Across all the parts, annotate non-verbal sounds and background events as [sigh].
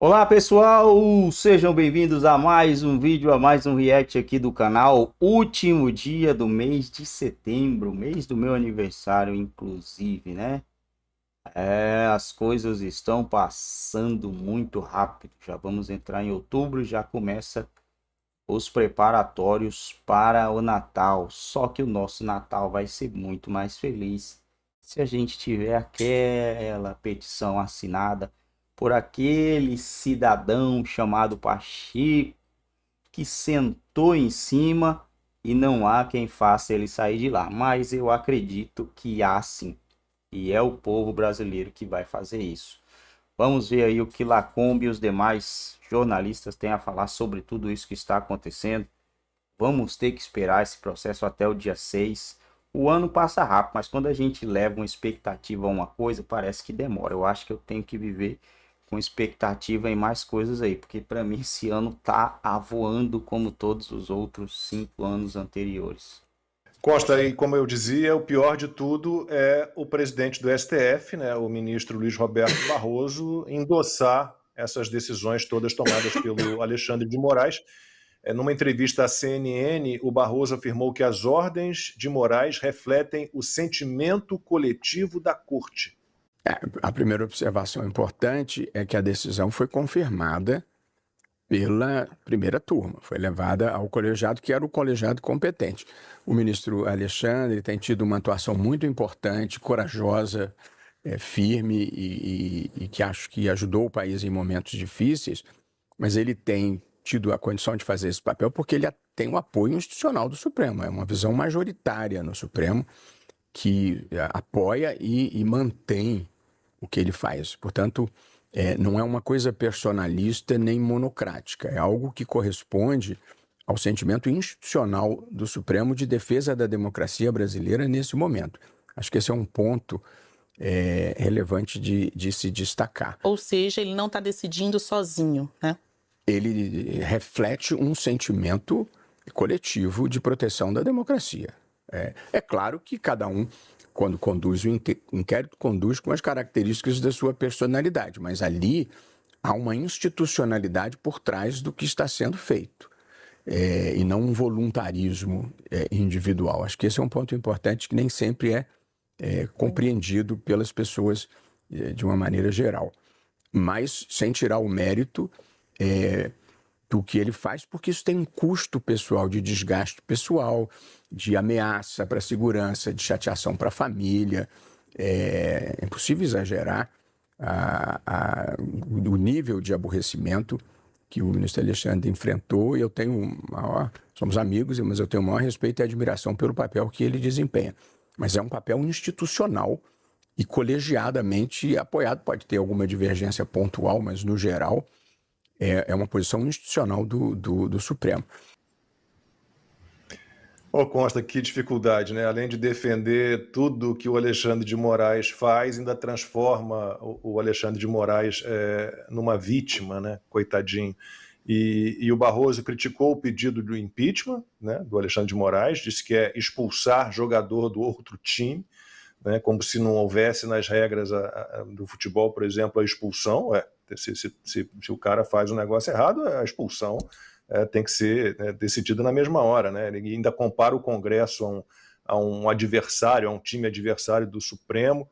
Olá pessoal, sejam bem-vindos a mais um vídeo, a mais um react aqui do canal. Último dia do mês de setembro, mês do meu aniversário, inclusive, né? É, as coisas estão passando muito rápido. Já vamos entrar em outubro, já começa os preparatórios para o Natal. Só que o nosso Natal vai ser muito mais feliz se a gente tiver aquela petição assinada por aquele cidadão chamado Pacheco que sentou em cima e não há quem faça ele sair de lá. Mas eu acredito que há sim. E é o povo brasileiro que vai fazer isso. Vamos ver aí o que Lacombe e os demais jornalistas têm a falar sobre tudo isso que está acontecendo. Vamos ter que esperar esse processo até o dia 6. O ano passa rápido, mas quando a gente leva uma expectativa a uma coisa, parece que demora. Eu acho que eu tenho que viver com expectativa e mais coisas aí, porque para mim esse ano tá avoando como todos os outros cinco anos anteriores. Costa, e como eu dizia, o pior de tudo é o presidente do STF, né, o ministro Luiz Roberto Barroso, endossar essas decisões todas tomadas pelo [coughs] Alexandre de Moraes. É, numa entrevista à CNN, o Barroso afirmou que as ordens de Moraes refletem o sentimento coletivo da corte é, a primeira observação importante é que a decisão foi confirmada pela primeira turma, foi levada ao colegiado, que era o colegiado competente. O ministro Alexandre tem tido uma atuação muito importante, corajosa, é, firme e, e, e que acho que ajudou o país em momentos difíceis, mas ele tem tido a condição de fazer esse papel porque ele tem o apoio institucional do Supremo, é uma visão majoritária no Supremo que é, apoia e, e mantém o que ele faz. Portanto, é, não é uma coisa personalista nem monocrática, é algo que corresponde ao sentimento institucional do Supremo de defesa da democracia brasileira nesse momento. Acho que esse é um ponto é, relevante de, de, se destacar. Ou seja, ele não está decidindo sozinho, né? Ele reflete um sentimento coletivo de proteção da democracia. É, é claro que cada um quando conduz o inquérito, conduz com as características da sua personalidade, mas ali há uma institucionalidade por trás do que está sendo feito. É, e não um voluntarismo é, individual. Acho que esse é um ponto importante que nem sempre é, é compreendido pelas pessoas de uma maneira geral. Mas sem tirar o mérito do que ele faz, porque isso tem um custo pessoal de desgaste pessoal, de ameaça para a segurança, de chateação para a família. É, é impossível exagerar a, a, o nível de aborrecimento que o ministro Alexandre enfrentou e eu tenho maior, somos amigos, mas eu tenho o maior respeito e admiração pelo papel que ele desempenha. Mas é um papel institucional e colegiadamente apoiado. Pode ter alguma divergência pontual, mas no geral é, é uma posição institucional do, do, do Supremo. Ô, Consta, que dificuldade, né? Além de defender tudo que o Alexandre de Moraes faz, ainda transforma o Alexandre de Moraes é, numa vítima, né? Coitadinho. E, e, o Barroso criticou o pedido do impeachment né, do Alexandre de Moraes, disse que é expulsar jogador do outro time, né, como se não houvesse nas regras a, a, do futebol, por exemplo, a expulsão. É, se, se, se, se o cara faz um negócio errado, a expulsão é, tem que ser né, decidido na mesma hora. Né? Ele ainda compara o Congresso a um, a um adversário, a um time adversário do Supremo.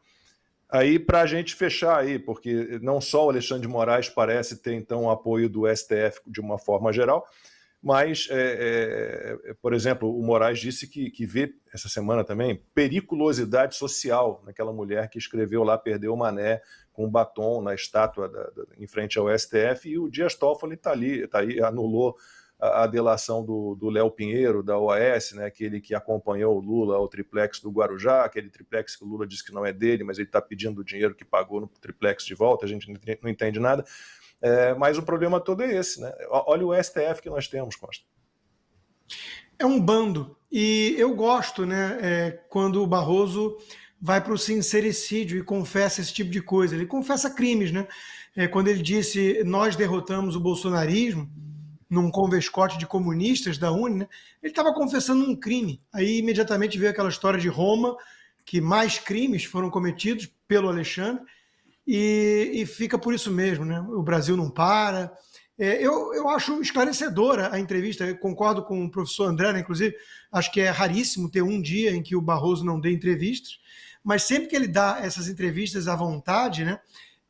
Aí, para a gente fechar aí, porque não só o Alexandre de Moraes parece ter, então, o apoio do STF de uma forma geral, mas, é, é, é, por exemplo, o Moraes disse que, que vê essa semana também periculosidade social naquela mulher que escreveu lá Perdeu o Mané com batom na estátua da, da, em frente ao STF e o Dias Toffoli está ali, tá aí, anulou a, a delação do Léo Pinheiro, da OAS, né, aquele que acompanhou o Lula ao triplex do Guarujá, aquele triplex que o Lula disse que não é dele, mas ele está pedindo o dinheiro que pagou no triplex de volta, a gente não entende nada. É, mas o problema todo é esse, né? Olha o STF que nós temos, Costa. É um bando. E eu gosto, né, é, quando o Barroso vai para o sincericídio e confessa esse tipo de coisa. Ele confessa crimes, né? É, quando ele disse nós derrotamos o bolsonarismo num convescote de comunistas da Uni, né? ele estava confessando um crime. Aí imediatamente veio aquela história de Roma, que mais crimes foram cometidos pelo Alexandre e, e fica por isso mesmo, né? O Brasil não para. É, eu, eu acho esclarecedora a entrevista, eu concordo com o professor André, né? inclusive, acho que é raríssimo ter um dia em que o Barroso não dê entrevistas, mas sempre que ele dá essas entrevistas à vontade, né,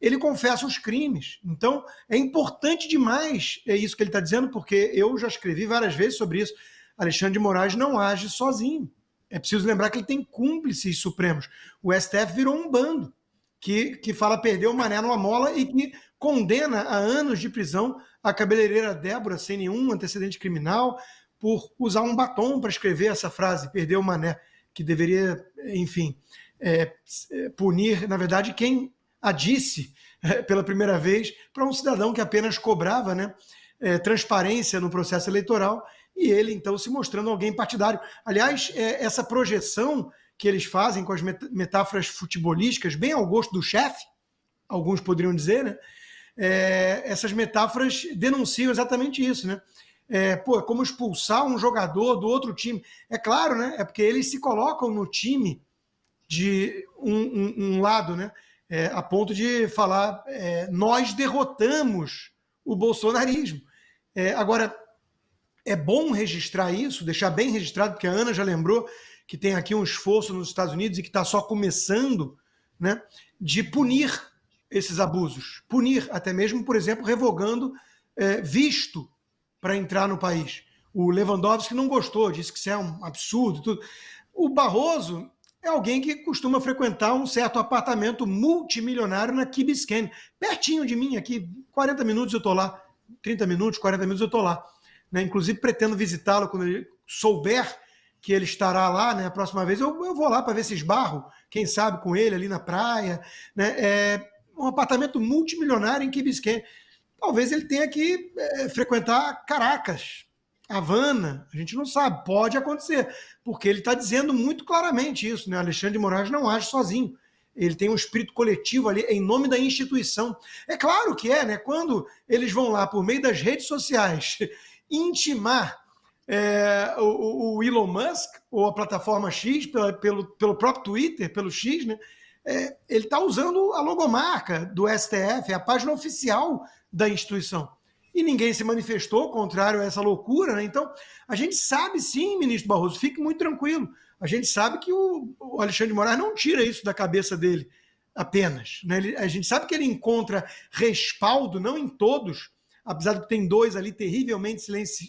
ele confessa os crimes. Então, é importante demais é isso que ele está dizendo, porque eu já escrevi várias vezes sobre isso. Alexandre de Moraes não age sozinho. É preciso lembrar que ele tem cúmplices supremos. O STF virou um bando que, que fala perdeu o Mané numa mola e que condena a anos de prisão a cabeleireira Débora, sem nenhum antecedente criminal, por usar um batom para escrever essa frase, perdeu o Mané, que deveria, enfim, é, é punir, na verdade, quem a disse é, pela primeira vez para um cidadão que apenas cobrava né, é, transparência no processo eleitoral e ele, então, se mostrando alguém partidário. Aliás, é, essa projeção que eles fazem com as metáforas futebolísticas, bem ao gosto do chefe, alguns poderiam dizer, né? É, essas metáforas denunciam exatamente isso, né? É, pô, é como expulsar um jogador do outro time. É claro, né? É porque eles se colocam no time de um, um, um lado, né? É, a ponto de falar, é, nós derrotamos o bolsonarismo. É, agora, é bom registrar isso, deixar bem registrado, porque a Ana já lembrou, que tem aqui um esforço nos Estados Unidos e que está só começando, né, de punir esses abusos, punir até mesmo, por exemplo, revogando é, visto para entrar no país. O Lewandowski não gostou, disse que isso é um absurdo. Tudo. O Barroso é alguém que costuma frequentar um certo apartamento multimilionário na Key pertinho de mim aqui, 40 minutos eu estou lá, 30 minutos, 40 minutos eu estou lá. Né? Inclusive pretendo visitá-lo quando ele souber que ele estará lá, né? A próxima vez eu, eu vou lá para ver se esbarro, quem sabe com ele ali na praia, né? É um apartamento multimilionário em Key Talvez ele tenha que é, frequentar Caracas, Havana, a gente não sabe, pode acontecer, porque ele está dizendo muito claramente isso, né? Alexandre de Moraes não age sozinho. Ele tem um espírito coletivo ali em nome da instituição. É claro que é, né? Quando eles vão lá por meio das redes sociais [laughs] intimar é, o, o, Elon Musk, ou a plataforma X, pela, pelo, pelo próprio Twitter, pelo X, né? É, ele está usando a logomarca do STF, é a página oficial da instituição. E ninguém se manifestou contrário a essa loucura, né? Então, a gente sabe sim, ministro Barroso, fique muito tranquilo. A gente sabe que o, o Alexandre de Moraes não tira isso da cabeça dele apenas. Né? Ele, a gente sabe que ele encontra respaldo, não em todos, apesar de que tem dois ali terrivelmente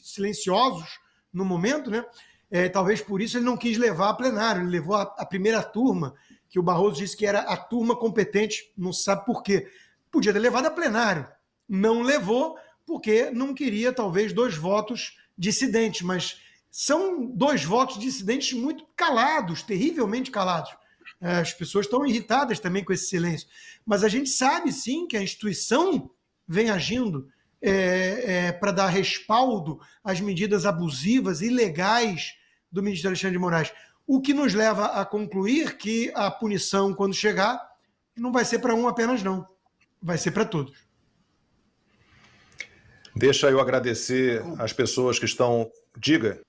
silenciosos, no momento, né? É, talvez por isso ele não quis levar a plenário, ele levou a, a, primeira turma, que o Barroso disse que era a turma competente, não sabe por quê. Podia ter levado a plenário, não levou, porque não queria, talvez, dois votos dissidentes, mas são dois votos dissidentes muito calados, terrivelmente calados. É, as pessoas estão irritadas também com esse silêncio. Mas a gente sabe, sim, que a instituição vem agindo é, é, para dar respaldo às medidas abusivas ilegais do ministro Alexandre de Moraes. O que nos leva a concluir que a punição, quando chegar, não vai ser para um apenas, não. Vai ser para todos. Deixa eu agradecer as pessoas que estão. Diga.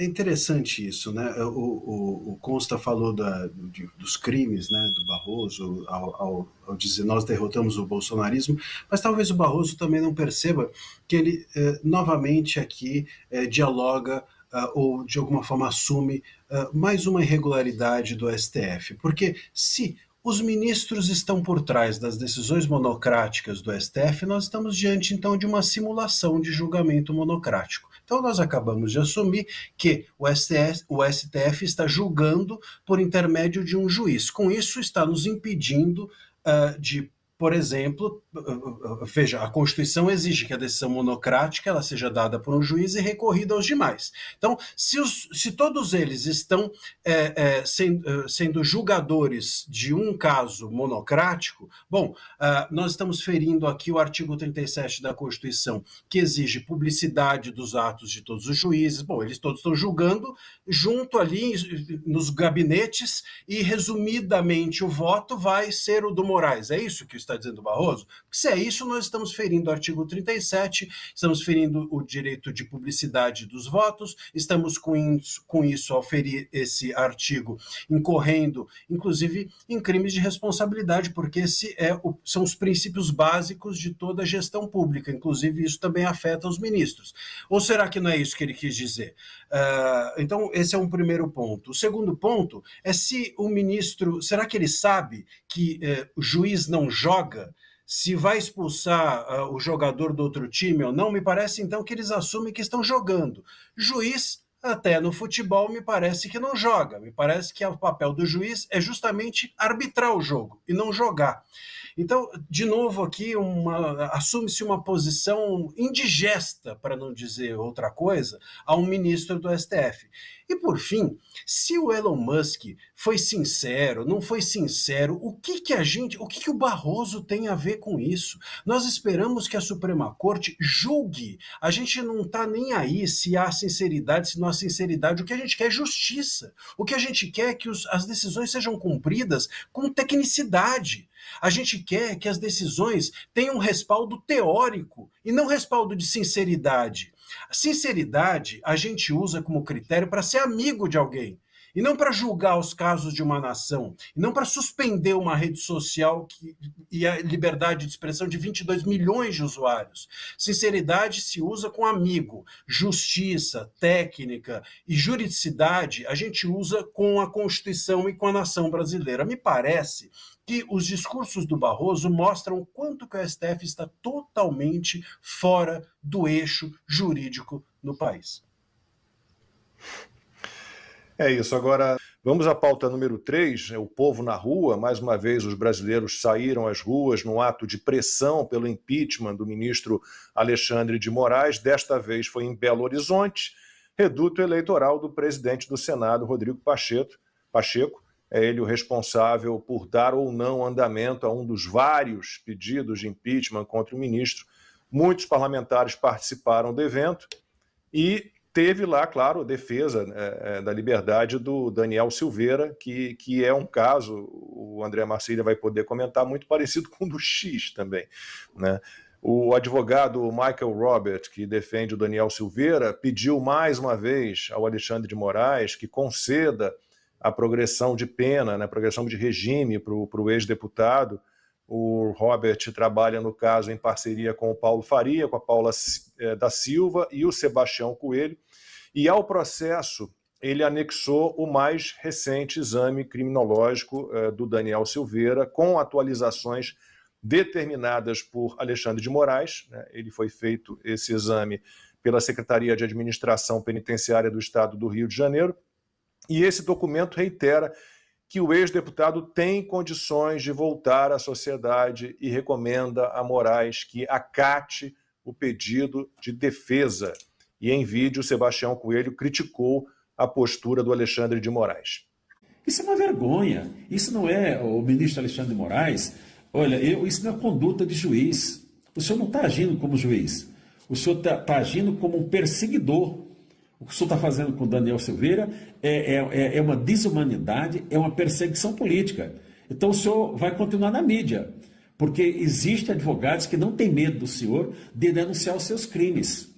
É interessante isso, né? É, o, o, o Consta falou da, de, dos crimes né, do Barroso ao, ao, ao, dizer nós derrotamos o bolsonarismo, mas talvez o Barroso também não perceba que ele eh, novamente aqui eh, dialoga ah, ou de alguma forma assume ah, mais uma irregularidade do STF. Porque se os ministros estão por trás das decisões monocráticas do STF, nós estamos diante então de uma simulação de julgamento monocrático. Então, nós acabamos de assumir que o, STF, o STF está julgando por intermédio de um juiz. Com isso, está nos impedindo uh, de por exemplo, uh, uh, uh, veja, a Constituição exige que a decisão monocrática ela seja dada por um juiz e recorrida aos demais. Então, se, os, se todos eles estão é, é, sendo, sendo, julgadores de um caso monocrático, bom, uh, nós estamos ferindo aqui o artigo 37 da Constituição, que exige publicidade dos atos de todos os juízes. Bom, eles todos estão julgando junto ali nos gabinetes e, resumidamente, o voto vai ser o do Moraes. É isso que o está dizendo Barroso? Porque se é isso, nós estamos ferindo o artigo 37, estamos ferindo o direito de publicidade dos votos, estamos com isso, com isso ao ferir esse artigo, incorrendo, inclusive, em crimes de responsabilidade, porque esse é o, são os princípios básicos de toda a gestão pública, inclusive isso também afeta os ministros. Ou será que não é isso que ele quis dizer? Uh, então, esse é um primeiro ponto. O segundo ponto é se o ministro, será que ele sabe que eh, o juiz não joga, se vai expulsar uh, o jogador do outro time ou não, me parece então que eles assumem que estão jogando. Juiz, até no futebol, me parece que não joga. Me parece que é o papel do juiz é justamente arbitrar o jogo e não jogar. Então, de novo aqui, assume-se uma posição indigesta, para não dizer outra coisa, a um ministro do STF. E por fim, se o Elon Musk foi sincero, não foi sincero, o que que a gente, o que que o Barroso tem a ver com isso? Nós esperamos que a Suprema Corte julgue. A gente não está nem aí se há sinceridade, se não há sinceridade. O que a gente quer é justiça. O que a gente quer é que os, as decisões sejam cumpridas com tecnicidade. A gente quer que as decisões tenham um respaldo teórico e não respaldo de sinceridade. sinceridade a gente usa como critério para ser amigo de alguém e não para julgar os casos de uma nação, e não para suspender uma rede social que, e a liberdade de expressão de 22 milhões de usuários. Sinceridade se usa com amigo, justiça, técnica e juridicidade a gente usa com a Constituição e com a nação brasileira. Me parece que os discursos do Barroso mostram o quanto que o STF está totalmente fora do eixo jurídico no país. É isso. Agora, vamos à pauta número 3, é o povo na rua. Mais uma vez, os brasileiros saíram às ruas num ato de pressão pelo impeachment do ministro Alexandre de Moraes. Desta vez foi em Belo Horizonte, reduto eleitoral do presidente do Senado, Rodrigo Pacheco. Pacheco é ele o responsável por dar ou não andamento a um dos vários pedidos de impeachment contra o ministro. Muitos parlamentares participaram do evento e teve lá, claro, a defesa é, é da liberdade do Daniel Silveira, que, que é um caso, o André Marcília vai poder comentar, muito parecido [laughs] com o do X também. Né? O advogado Michael Robert, que defende o Daniel Silveira, pediu mais uma vez ao Alexandre de Moraes que conceda a progressão de pena, né, a progressão de regime para o ex-deputado. O Robert trabalha, no caso, em parceria com o Paulo Faria, com a Paula eh, da Silva e o Sebastião Coelho. E ao processo, ele anexou o mais recente exame criminológico eh, do Daniel Silveira, com atualizações determinadas por Alexandre de Moraes. Né? Ele foi feito esse exame pela Secretaria de Administração Penitenciária do Estado do Rio de Janeiro e esse documento reitera que o ex-deputado tem condições de voltar à sociedade e recomenda a Moraes que acate o pedido de defesa. E em vídeo, Sebastião Coelho criticou a postura do Alexandre de Moraes. Isso é uma vergonha. Isso não é o ministro Alexandre de Moraes. Olha, eu, isso não é conduta de juiz. O senhor não está agindo como juiz. O senhor está tá agindo como um perseguidor o que o senhor está fazendo com o Daniel Silveira é, é, é, é uma desumanidade, é uma perseguição política. Então o senhor vai continuar na mídia, porque existem advogados que não têm medo do senhor de denunciar os seus crimes.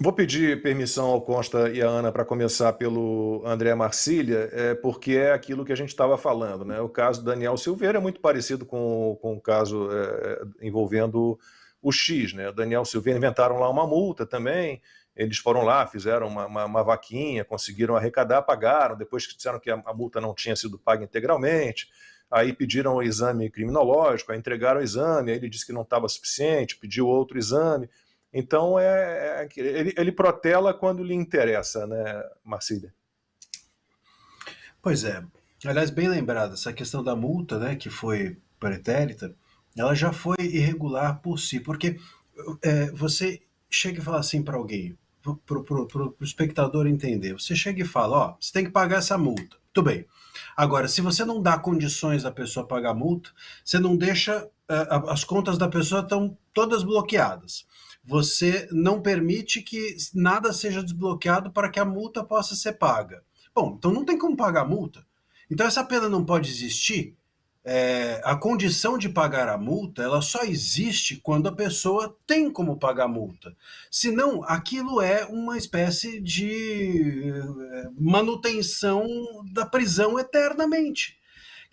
Vou pedir permissão ao Costa e à Ana para começar pelo André Marcília, é, porque é aquilo que a gente estava falando. Né? O caso do Daniel Silveira é muito parecido com, com o caso é, envolvendo o X, né? Daniel Silveira inventaram lá uma multa também. Eles foram lá, fizeram uma, uma, uma vaquinha, conseguiram arrecadar, pagaram. Depois que disseram que a, a multa não tinha sido paga integralmente, aí pediram o exame criminológico, aí entregaram o exame, aí ele disse que não estava suficiente, pediu outro exame. Então, é, é ele, ele, protela quando lhe interessa, né, Marcília? Pois é. Aliás, bem lembrado, essa questão da multa, né, que foi pretérita, ela já foi irregular por si, porque é, você chega e fala assim para alguém, para o espectador entender, você chega e fala, ó, você tem que pagar essa multa, tudo bem. Agora, se você não dá condições da pessoa pagar a multa, você não deixa, é, as contas da pessoa estão todas bloqueadas. Você não permite que nada seja desbloqueado para que a multa possa ser paga. Bom, então não tem como pagar a multa. Então essa pena não pode existir? é, a condição de pagar a multa ela só existe quando a pessoa tem como pagar a multa. Senão, aquilo é uma espécie de é, manutenção da prisão eternamente.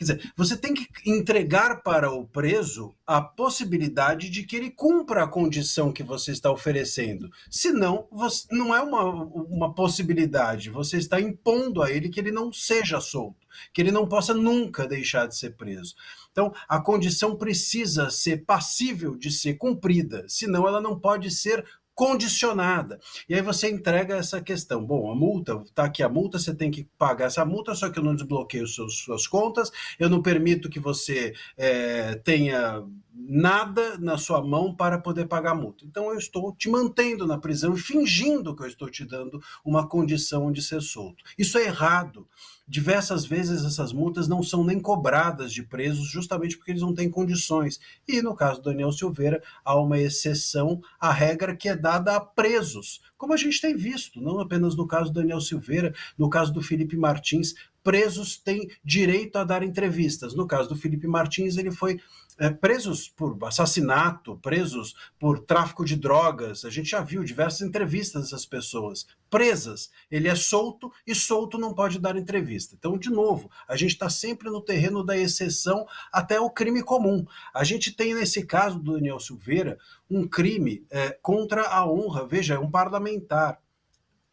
Quer dizer, você tem que entregar para o preso a possibilidade de que ele cumpra a condição que você está oferecendo. Senão, você, não é uma, uma possibilidade. Você está impondo a ele que ele não seja solto, que ele não possa nunca deixar de ser preso. Então, a condição precisa ser passível de ser cumprida, senão ela não pode ser condicionada. E aí você entrega essa questão. Bom, a multa, tá aqui a multa, você tem que pagar essa multa, só que eu não desbloqueio seus, suas contas, eu não permito que você é, tenha nada na sua mão para poder pagar a multa. Então eu estou te mantendo na prisão, fingindo que eu estou te dando uma condição de ser solto. Isso é errado. Diversas vezes essas multas não são nem cobradas de presos, justamente porque eles não têm condições. E no caso do Daniel Silveira, há uma exceção à regra que é dada a presos, como a gente tem visto, não apenas no caso do Daniel Silveira, no caso do Felipe Martins, presos têm direito a dar entrevistas. No caso do Felipe Martins, ele foi é, presos por assassinato, presos por tráfico de drogas. A gente já viu diversas entrevistas dessas pessoas presas. Ele é solto e solto não pode dar entrevista. Então, de novo, a gente está sempre no terreno da exceção até o crime comum. A gente tem, nesse caso do Daniel Silveira, um crime é, contra a honra. Veja, é um parlamentar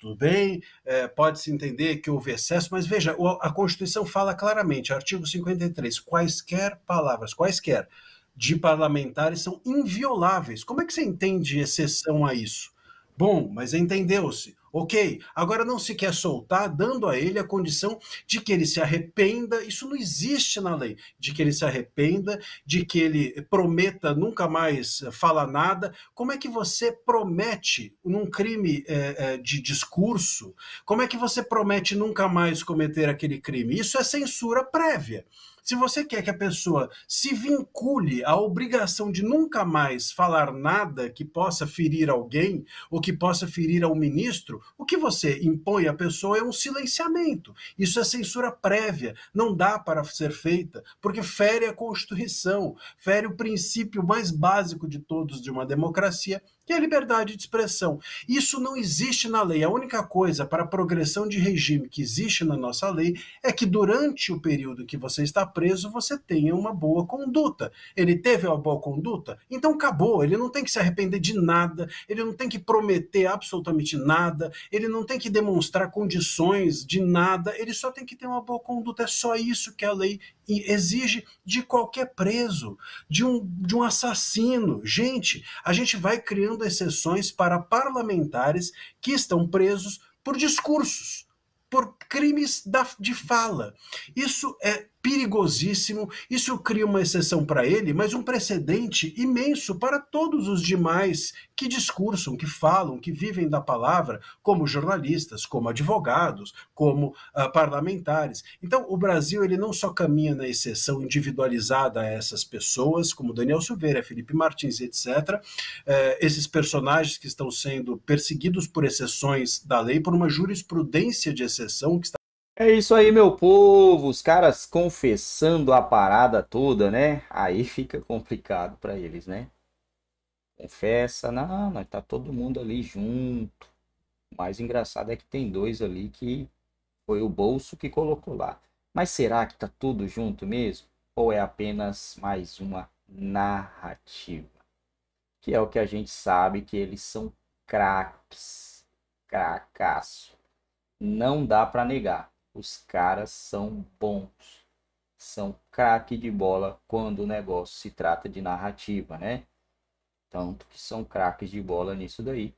tudo bem, é, pode-se entender que houve excesso, mas veja, a Constituição fala claramente, artigo 53, quaisquer palavras, quaisquer, de parlamentares são invioláveis. Como é que você entende exceção a isso? Bom, mas entendeu-se ok? Agora não se quer soltar, dando a ele a condição de que ele se arrependa, isso não existe na lei, de que ele se arrependa, de que ele prometa nunca mais falar nada. Como é que você promete num crime é, é de discurso? Como é que você promete nunca mais cometer aquele crime? Isso é censura prévia. Se você quer que a pessoa se vincule à obrigação de nunca mais falar nada que possa ferir alguém ou que possa ferir ao ministro, o que você impõe à pessoa é um silenciamento. Isso é censura prévia, não dá para ser feita, porque fere a Constituição, fere o princípio mais básico de todos de uma democracia, e é a liberdade de expressão. Isso não existe na lei. A única coisa para a progressão de regime que existe na nossa lei é que durante o período que você está preso, você tenha uma boa conduta. Ele teve uma boa conduta? Então acabou. Ele não tem que se arrepender de nada, ele não tem que prometer absolutamente nada, ele não tem que demonstrar condições de nada, ele só tem que ter uma boa conduta. É só isso que a lei exige de qualquer preso, de um, de um assassino. Gente, a gente vai criando exceções para parlamentares que estão presos por discursos, por crimes da, de fala. Isso é perigosíssimo. Isso cria uma exceção para ele, mas um precedente imenso para todos os demais que discursam, que falam, que vivem da palavra, como jornalistas, como advogados, como uh, parlamentares. Então, o Brasil ele não só caminha na exceção individualizada a essas pessoas, como Daniel Silveira, Felipe Martins, etc., eh, esses personagens que estão sendo perseguidos por exceções da lei, por uma jurisprudência de exceção que está é isso aí, meu povo. Os caras confessando a parada toda, né? Aí [laughs] fica complicado para eles, né? Confessa, não, mas tá todo mundo ali junto. O mais engraçado é que tem dois ali que foi o bolso que colocou lá. Mas será que tá tudo junto mesmo? Ou é apenas mais uma narrativa? Que é o que a gente sabe que eles são craques. Cracaço. Não dá para negar os caras são bons, são craque de bola quando o negócio se trata de narrativa, né? Tanto que são craques de bola nisso daí.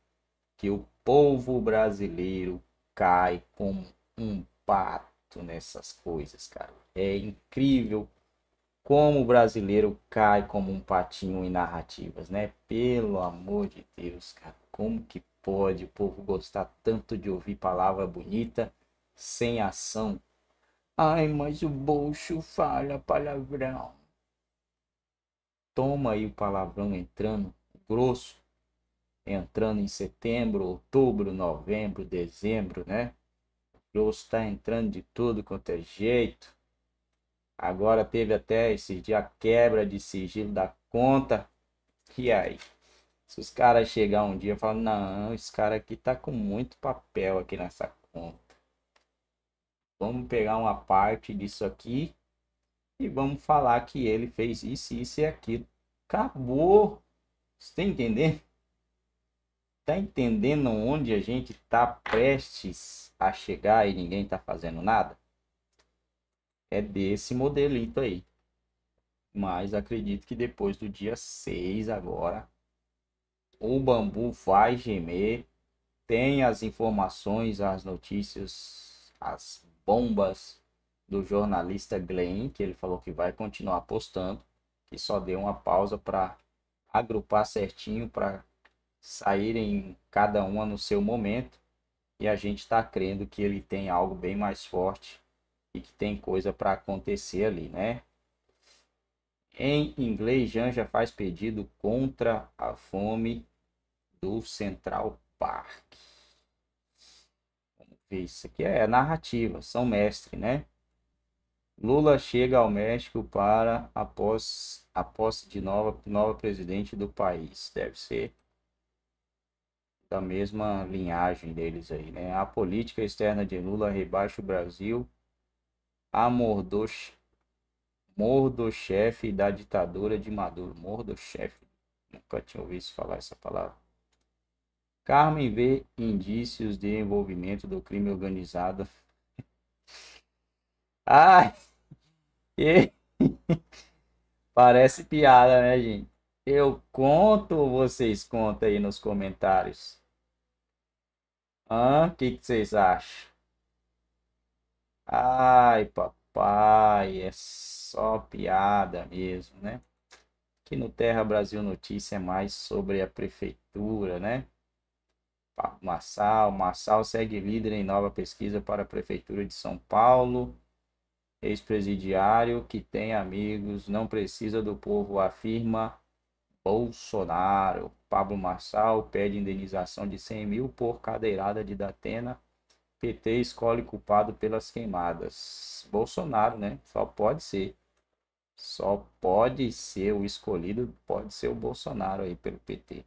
Que o povo brasileiro cai como um pato nessas coisas, cara. É incrível como o brasileiro cai como um patinho em narrativas, né? Pelo amor de Deus, cara. Como que pode o povo gostar tanto de ouvir palavra bonita sem ação. Ai, mas o bolso fala palavrão. Toma aí o palavrão entrando grosso, entrando em setembro, outubro, novembro, dezembro, né? O grosso tá entrando de tudo quanto é jeito. Agora teve até esse dia a quebra de sigilo da conta. E aí? Se os caras chegar um dia e falar, não, esse cara aqui tá com muito papel aqui nessa conta. Vamos pegar uma parte disso aqui e vamos falar que ele fez isso, isso e aquilo. Acabou. Você está entendendo? Tá entendendo onde a gente está prestes a chegar e ninguém está fazendo nada? É desse modelito aí. Mas acredito que depois do dia 6 agora, o bambu vai gemer. Tem as informações, as notícias as bombas do jornalista Glenn, que ele falou que vai continuar postando, que só deu uma pausa para agrupar certinho para saírem cada uma no seu momento. E a gente está crendo que ele tem algo bem mais forte e que tem coisa para acontecer ali, né? Em inglês, Janja faz pedido contra a fome do Central Park. Isso aqui é narrativa, São Mestre, né? Lula chega ao México para após a posse de nova, nova presidente do país. Deve ser da mesma linhagem deles aí, né? A política externa de Lula rebaixa o Brasil a mordoche, chefe da ditadura de Maduro. chefe. nunca tinha ouvido falar essa palavra. Carmen vê indícios de envolvimento do crime organizado. [laughs] Ai! E... [laughs] Parece piada, né, gente? Eu conto ou vocês contam aí nos comentários? O que, que vocês acham? Ai, papai, é só piada mesmo, né? Aqui no Terra Brasil Notícia é mais sobre a prefeitura, né? Massal, Massal segue líder em nova pesquisa para a Prefeitura de São Paulo. Ex-presidiário que tem amigos, não precisa do povo, afirma Bolsonaro. Pablo Marçal pede indenização de 100 mil por cadeirada de Datena. PT escolhe culpado pelas queimadas. Bolsonaro, né? Só pode ser. Só pode ser o escolhido, pode ser o Bolsonaro aí pelo PT.